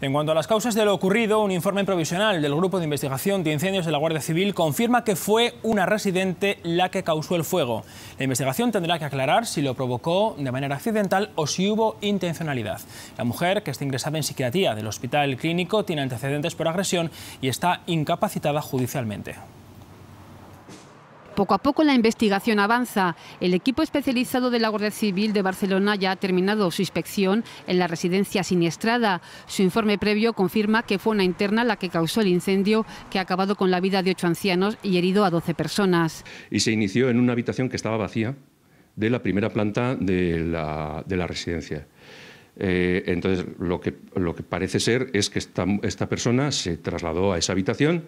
En cuanto a las causas de lo ocurrido, un informe provisional del Grupo de Investigación de Incendios de la Guardia Civil confirma que fue una residente la que causó el fuego. La investigación tendrá que aclarar si lo provocó de manera accidental o si hubo intencionalidad. La mujer, que está ingresada en psiquiatría del Hospital Clínico, tiene antecedentes por agresión y está incapacitada judicialmente. Poco a poco la investigación avanza. El equipo especializado de la Guardia Civil de Barcelona ya ha terminado su inspección en la residencia siniestrada. Su informe previo confirma que fue una interna la que causó el incendio que ha acabado con la vida de ocho ancianos y herido a doce personas. Y se inició en una habitación que estaba vacía de la primera planta de la, residencia. Eh, entonces, lo que, parece ser es que esta, esta persona se trasladó a esa habitación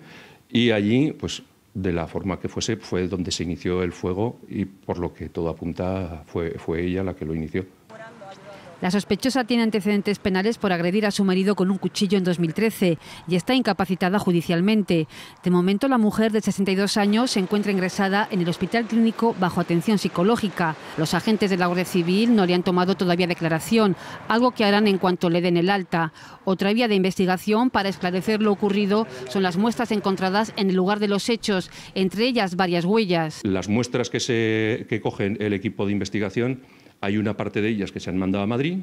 y allí pues, de la forma que fuese, fue donde se inició el fuego y por lo que todo apunta fue, fue ella la que lo inició. La sospechosa tiene antecedentes penales por agredir a su marido con un cuchillo en 2013 y está incapacitada judicialmente. De momento, la mujer de 62 años se encuentra ingresada en el hospital clínico bajo atención psicológica. Los agentes de la Guardia Civil no le han tomado todavía declaración, algo que harán en cuanto le den el alta. Otra vía de investigación para esclarecer lo ocurrido son las muestras encontradas en el lugar de los hechos, entre ellas varias huellas. Las muestras que, se, el equipo de investigación hay una parte de ellas que se han mandado a Madrid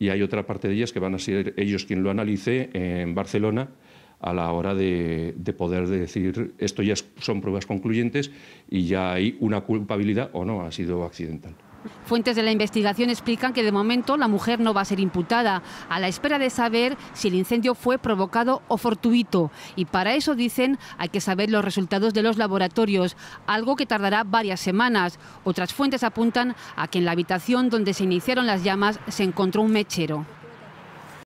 y hay otra parte de ellas que van a ser ellos quien lo analice en Barcelona a la hora de, de poder decir esto ya son pruebas concluyentes y ya hay una culpabilidad o no, ha sido accidental. Fuentes de la investigación explican que de momento la mujer no va a ser imputada, a la espera de saber si el incendio fue provocado o fortuito. Y para eso, dicen, hay que saber los resultados de los laboratorios, algo que tardará varias semanas. Otras fuentes apuntan a que en la habitación donde se iniciaron las llamas se encontró un mechero.